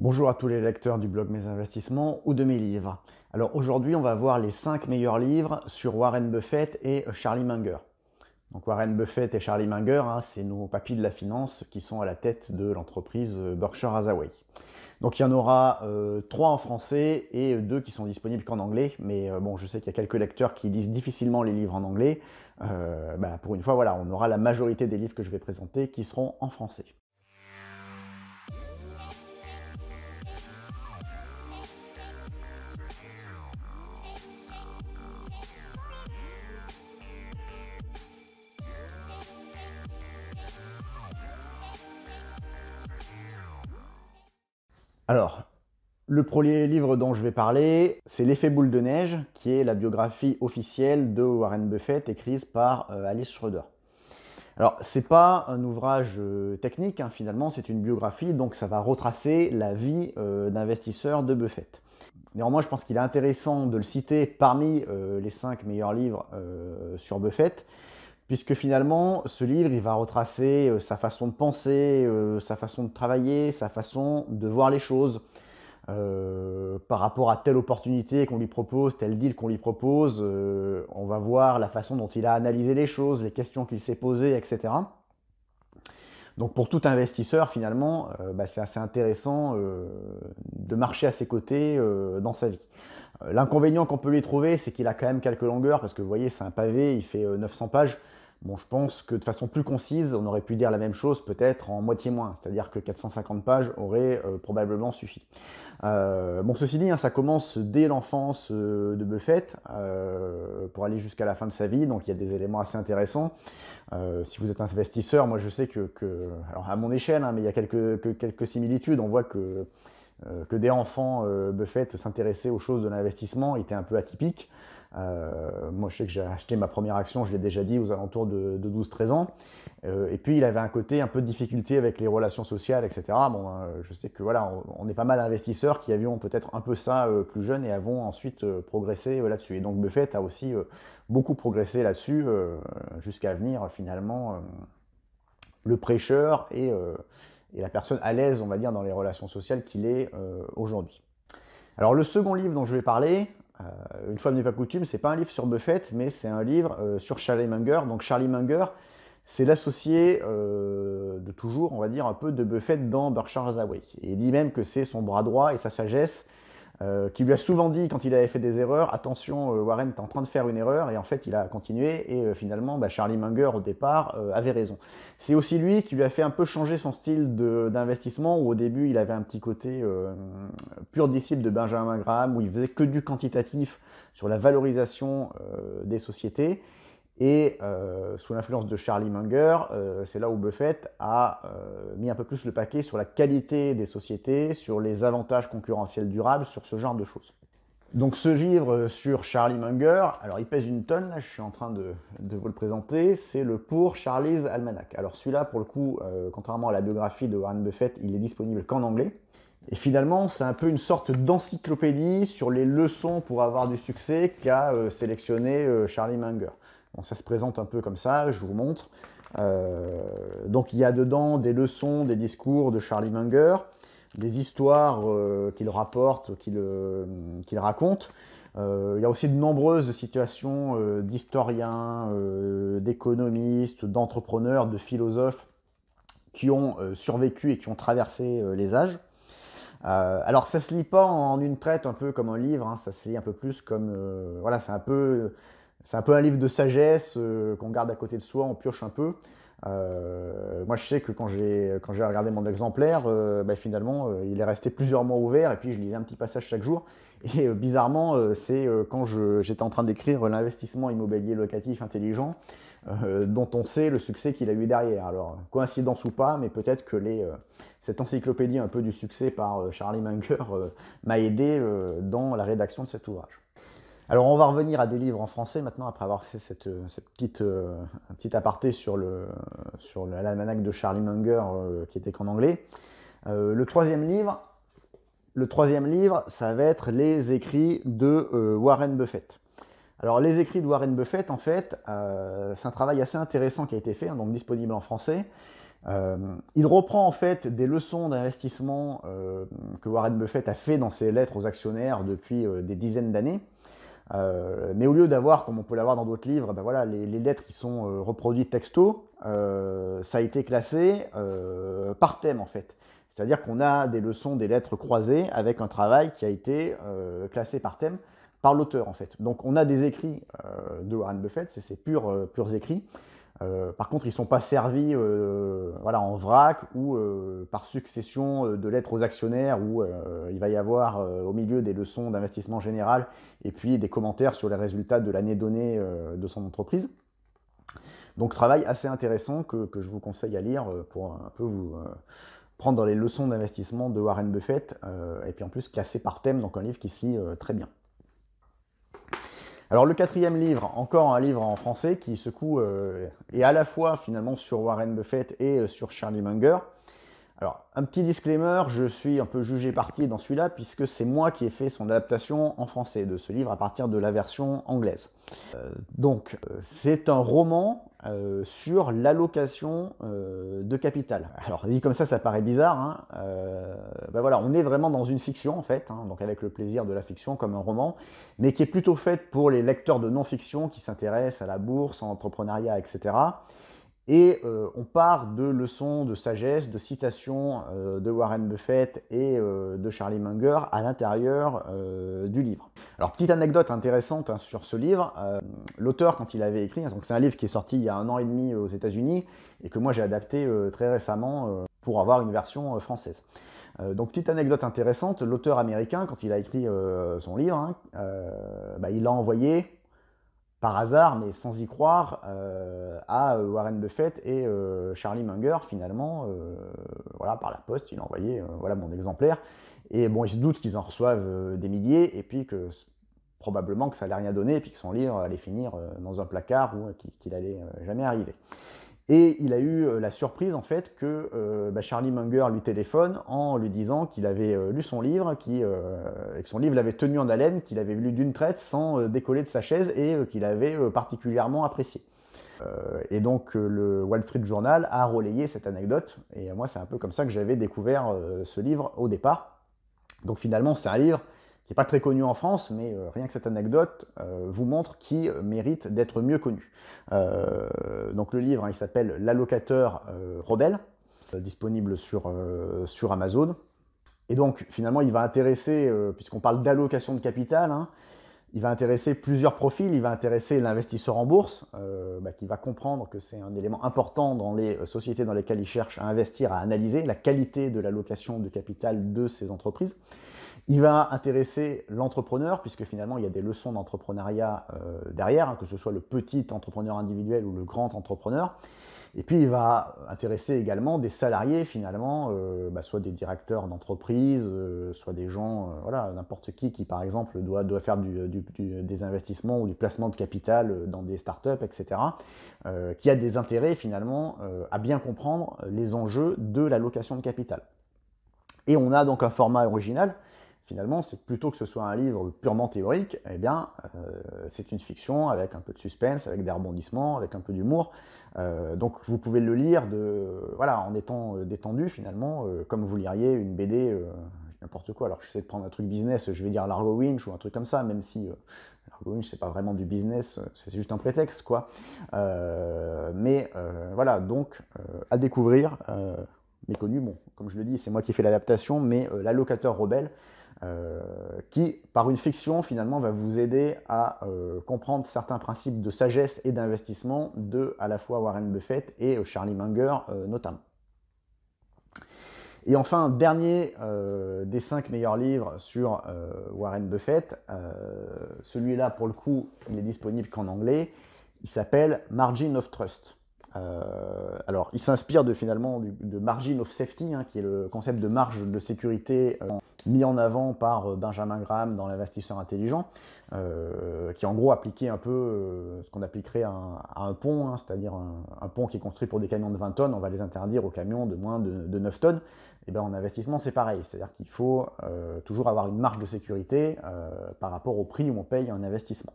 Bonjour à tous les lecteurs du blog Mes Investissements ou de mes livres. Alors aujourd'hui, on va voir les 5 meilleurs livres sur Warren Buffett et Charlie Munger. Donc Warren Buffett et Charlie Munger, hein, c'est nos papis de la finance qui sont à la tête de l'entreprise euh, Berkshire Hathaway. Donc il y en aura euh, trois 3 en français et 2 qui sont disponibles qu'en anglais. Mais euh, bon, je sais qu'il y a quelques lecteurs qui lisent difficilement les livres en anglais. Bah, pour une fois, voilà, on aura la majorité des livres que je vais présenter qui seront en français. Alors, le premier livre dont je vais parler, c'est L'effet boule de neige, qui est la biographie officielle de Warren Buffett écrite par euh, Alice Schroeder. Alors, ce n'est pas un ouvrage euh, technique, hein, finalement, c'est une biographie, donc ça va retracer la vie euh, d'investisseur de Buffett. Néanmoins, je pense qu'il est intéressant de le citer parmi les cinq meilleurs livres sur Buffett, puisque finalement, ce livre, il va retracer euh, sa façon de penser, euh, sa façon de travailler, sa façon de voir les choses. Euh, par rapport à telle opportunité qu'on lui propose, tel deal qu'on lui propose, on va voir la façon dont il a analysé les choses, les questions qu'il s'est posées, etc. Donc pour tout investisseur, finalement, bah, c'est assez intéressant de marcher à ses côtés dans sa vie. L'inconvénient qu'on peut lui trouver, c'est qu'il a quand même quelques longueurs, parce que vous voyez, c'est un pavé, il fait 900 pages. Bon, je pense que de façon plus concise, on aurait pu dire la même chose peut-être en moitié moins, c'est-à-dire que 450 pages auraient euh, probablement suffi. Euh, bon, ceci dit, hein, ça commence dès l'enfance euh, de Buffett pour aller jusqu'à la fin de sa vie, donc il y a des éléments assez intéressants. si vous êtes investisseur, moi je sais que, alors à mon échelle, hein, mais il y a quelques, similitudes, on voit que que dès enfant, Buffett s'intéressait aux choses de l'investissement, était un peu atypique. Euh, moi, je sais que j'ai acheté ma première action, je l'ai déjà dit, aux alentours de, 12-13 ans. Euh, et puis, il avait un côté un peu de difficulté avec les relations sociales, etc. Bon, euh, je sais que voilà, on, est pas mal d'investisseurs qui avions peut-être un peu ça plus jeune et avons ensuite progressé là-dessus. Et donc, Buffett a aussi beaucoup progressé là-dessus jusqu'à venir finalement le prêcheur et, la personne à l'aise, on va dire, dans les relations sociales qu'il est aujourd'hui. Alors le second livre dont je vais parler, euh, une fois n'est pas coutume, c'est pas un livre sur Buffett, mais c'est un livre euh, sur Charlie Munger. Donc Charlie Munger, c'est l'associé euh, de toujours, on va dire, un peu de Buffett dans Berkshire Hathaway. Et il dit même que c'est son bras droit et sa sagesse euh, qui lui a souvent dit quand il avait fait des erreurs, attention euh, Warren, Warren, es en train de faire une erreur, et en fait il a continué, et euh, finalement bah, Charlie Munger au départ avait raison. C'est aussi lui qui lui a fait un peu changer son style d'investissement, où au début il avait un petit côté pur disciple de Benjamin Graham, où il faisait que du quantitatif sur la valorisation des sociétés, et euh, sous l'influence de Charlie Munger, euh, c'est là où Buffett a euh, mis un peu plus le paquet sur la qualité des sociétés, sur les avantages concurrentiels durables, sur ce genre de choses. Donc ce livre sur Charlie Munger, alors il pèse une tonne, là je suis en train de, vous le présenter, c'est le Pour Charlie's Almanac. Alors celui-là, pour le coup, contrairement à la biographie de Warren Buffett, il est disponible qu'en anglais. Et finalement, c'est un peu une sorte d'encyclopédie sur les leçons pour avoir du succès qu'a sélectionné Charlie Munger. Bon, ça se présente un peu comme ça, je vous montre. Euh, donc il y a dedans des leçons, des discours de Charlie Munger, des histoires euh, qu'il rapporte, qu'il euh, raconte. il y a aussi de nombreuses situations d'historiens, d'économistes, d'entrepreneurs, de philosophes qui ont survécu et qui ont traversé les âges. alors ça se lit pas en une traite un peu comme un livre, hein, ça se lit un peu plus comme voilà c'est un peu c'est un peu un livre de sagesse euh, qu'on garde à côté de soi, on pioche un peu. Euh, moi, je sais que quand j'ai regardé mon exemplaire, euh, ben, finalement, il est resté plusieurs mois ouvert et puis je lisais un petit passage chaque jour. Et bizarrement, c'est quand j'étais en train d'écrire l'investissement immobilier locatif intelligent, dont on sait le succès qu'il a eu derrière. Alors, coïncidence ou pas, mais peut-être que cette encyclopédie un peu du succès par Charlie Munger m'a aidé dans la rédaction de cet ouvrage. Alors on va revenir à des livres en français maintenant, après avoir fait cette, euh, petite, euh, un petit aparté sur l'almanach sur de Charlie Munger euh, qui était qu'en anglais. le, troisième livre, le livre, ça va être les écrits de Warren Buffett. Alors les écrits de Warren Buffett, en fait, c'est un travail assez intéressant qui a été fait, hein, donc disponible en français. il reprend en fait des leçons d'investissement que Warren Buffett a fait dans ses lettres aux actionnaires depuis des dizaines d'années. Euh, mais au lieu d'avoir, comme on peut l'avoir dans d'autres livres, ben voilà, les, lettres qui sont euh, reproduites texto, euh, ça a été classé par thème en fait. C'est-à-dire qu'on a des leçons, des lettres croisées avec un travail qui a été classé par thème par l'auteur en fait. Donc on a des écrits de Warren Buffett, c'est ses purs écrits, euh, par contre, ils ne sont pas servis euh, voilà, en vrac ou euh, par succession de lettres aux actionnaires où il va y avoir au milieu des leçons d'investissement général et puis des commentaires sur les résultats de l'année donnée de son entreprise. Donc, travail assez intéressant que, je vous conseille à lire pour un peu vous prendre les leçons d'investissement de Warren Buffett et puis en plus classé par thème, donc un livre qui se lit très bien. Alors le quatrième livre, encore un livre en français qui secoue, et euh, à la fois finalement sur Warren Buffett et euh, sur Charlie Munger, alors, un petit disclaimer, je suis un peu jugé parti dans celui-là, puisque c'est moi qui ai fait son adaptation en français de ce livre à partir de la version anglaise. Euh, donc, euh, c'est un roman euh, sur l'allocation de capital. Alors, dit comme ça, ça paraît bizarre. Hein. ben voilà, on est vraiment dans une fiction, en fait, hein, donc avec le plaisir de la fiction comme un roman, mais qui est plutôt faite pour les lecteurs de non-fiction qui s'intéressent à la bourse, à l'entrepreneuriat, etc. Et euh, on part de leçons de sagesse, de citations euh, de Warren Buffett et euh, de Charlie Munger à l'intérieur du livre. Alors petite anecdote intéressante hein, sur ce livre, l'auteur quand il avait écrit, hein, c'est un livre qui est sorti il y a un an et demi aux États-Unis et que moi j'ai adapté très récemment pour avoir une version française. Donc petite anecdote intéressante, l'auteur américain quand il a écrit son livre, hein, bah, il l'a envoyé par hasard, mais sans y croire, euh, à euh, Warren Buffett et euh, Charlie Munger, finalement, voilà, par la poste, il a envoyé voilà, mon exemplaire. Et bon, ils se doute qu'ils en reçoivent des milliers, et puis que probablement que ça n'allait rien donner, et puis que son livre allait finir dans un placard ou qu'il allait jamais arriver. Et il a eu euh, la surprise en fait que euh, bah, Charlie Munger lui téléphone en lui disant qu'il avait euh, lu son livre, qui, que son livre l'avait tenu en haleine, qu'il avait lu d'une traite sans décoller de sa chaise et qu'il avait particulièrement apprécié. et donc le Wall Street Journal a relayé cette anecdote, et moi c'est un peu comme ça que j'avais découvert ce livre au départ. Donc finalement c'est un livre qui n'est pas très connu en France, mais euh, rien que cette anecdote euh, vous montre qui euh, mérite d'être mieux connu. donc le livre, hein, il s'appelle L'allocateur rebelle, disponible sur, sur, Amazon. Et donc finalement, il va intéresser, puisqu'on parle d'allocation de capital, hein, il va intéresser plusieurs profils, il va intéresser l'investisseur en bourse, bah, qui va comprendre que c'est un élément important dans les sociétés dans lesquelles il cherche à investir, à analyser la qualité de l'allocation de capital de ces entreprises. Il va intéresser l'entrepreneur, puisque finalement, il y a des leçons d'entrepreneuriat euh, derrière, hein, que ce soit le petit entrepreneur individuel ou le grand entrepreneur. Et puis, il va intéresser également des salariés, finalement, euh, bah, soit des directeurs d'entreprise, euh, soit des gens, voilà, n'importe qui qui, par exemple, doit, faire des investissements ou du placement de capital dans des startups, etc., qui a des intérêts, finalement, à bien comprendre les enjeux de la location de capital. Et on a donc un format original finalement, c'est plutôt que ce soit un livre purement théorique, eh bien, euh, c'est une fiction avec un peu de suspense, avec des rebondissements, avec un peu d'humour. Euh, donc, vous pouvez le lire de, voilà, en étant euh, détendu finalement, comme vous liriez une BD, n'importe quoi. Alors, je sais de prendre un truc business, je vais dire Largo Winch ou un truc comme ça, même si Largo Winch, c'est pas vraiment du business, c'est juste un prétexte, quoi. mais voilà, donc, à découvrir. méconnu, bon, comme je le dis, c'est moi qui fais l'adaptation, mais l'allocateur rebelle, euh, qui, par une fiction, finalement, va vous aider à euh, comprendre certains principes de sagesse et d'investissement de à la fois Warren Buffett et euh, Charlie Munger notamment. Et enfin, dernier des cinq meilleurs livres sur Warren Buffett, celui-là pour le coup, il est disponible qu'en anglais, il s'appelle Margin of Trust. alors, il s'inspire de finalement de Margin of Safety, hein, qui est le concept de marge de sécurité en, mis en avant par euh, Benjamin Graham dans l'investisseur intelligent, euh, qui en gros appliquait un peu euh, ce qu'on appliquerait à un, pont, hein, c'est-à-dire un, pont qui est construit pour des camions de 20 tonnes, on va les interdire aux camions de moins de, 9 tonnes. Et eh bien en investissement, c'est pareil, c'est-à-dire qu'il faut toujours avoir une marge de sécurité par rapport au prix où on paye un investissement.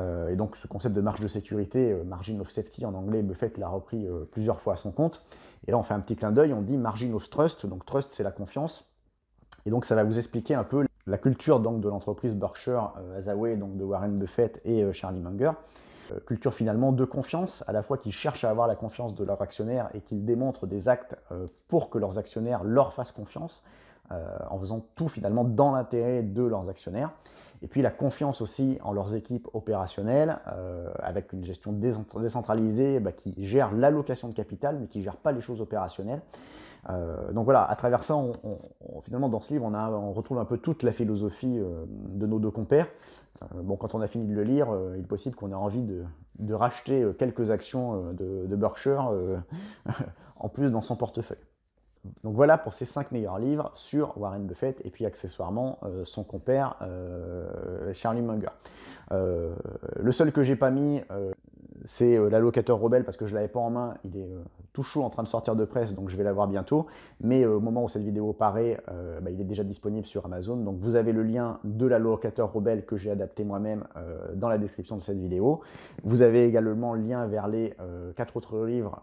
et donc ce concept de marge de sécurité, margin of safety en anglais, Buffett l'a repris plusieurs fois à son compte. Et là, on fait un petit clin d'œil, on dit margin of trust, donc trust c'est la confiance. Et donc, ça va vous expliquer un peu la culture donc, de l'entreprise Berkshire euh, Hathaway, donc de Warren Buffett et euh, Charlie Munger. Euh, culture finalement de confiance, à la fois qu'ils cherchent à avoir la confiance de leurs actionnaires et qu'ils démontrent des actes pour que leurs actionnaires leur fassent confiance, en faisant tout finalement dans l'intérêt de leurs actionnaires. Et puis la confiance aussi en leurs équipes opérationnelles, avec une gestion décentralisée bah, qui gère l'allocation de capital, mais qui ne gère pas les choses opérationnelles. Euh, donc voilà, à travers ça, on, finalement, dans ce livre, on, a, on, retrouve un peu toute la philosophie euh, de nos deux compères. Euh, bon, quand on a fini de le lire, il est possible qu'on ait envie de, racheter quelques actions de, Berkshire en plus dans son portefeuille. Donc voilà pour ces 5 meilleurs livres sur Warren Buffett et puis accessoirement son compère Charlie Munger. le seul que j'ai pas mis, c'est l'allocateur rebelle parce que je l'avais pas en main. Il est chaud en train de sortir de presse, donc je vais l'avoir bientôt. Mais euh, au moment où cette vidéo paraît, euh, bah, il est déjà disponible sur Amazon. Donc vous avez le lien de la locateur rebelle que j'ai adapté moi-même euh, dans la description de cette vidéo. Vous avez également le lien vers les quatre autres livres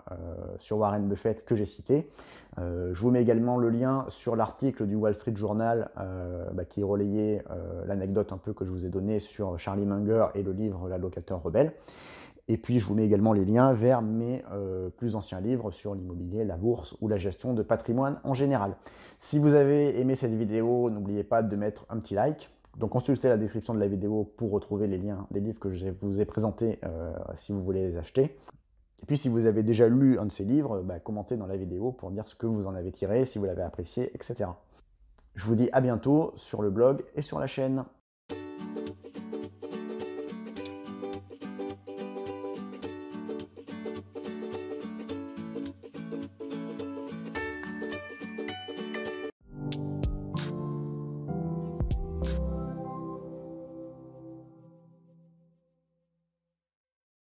sur Warren Buffett que j'ai cités. je vous mets également le lien sur l'article du Wall Street Journal bah, qui relayait l'anecdote un peu que je vous ai donné sur Charlie Munger et le livre La locateur rebelle. Et puis, je vous mets également les liens vers mes euh, plus anciens livres sur l'immobilier, la bourse ou la gestion de patrimoine en général. Si vous avez aimé cette vidéo, n'oubliez pas de mettre un petit like. Donc, consultez la description de la vidéo pour retrouver les liens des livres que je vous ai présentés euh, si vous voulez les acheter. Et puis, si vous avez déjà lu un de ces livres, bah, commentez dans la vidéo pour dire ce que vous en avez tiré, si vous l'avez apprécié, etc. Je vous dis à bientôt sur le blog et sur la chaîne.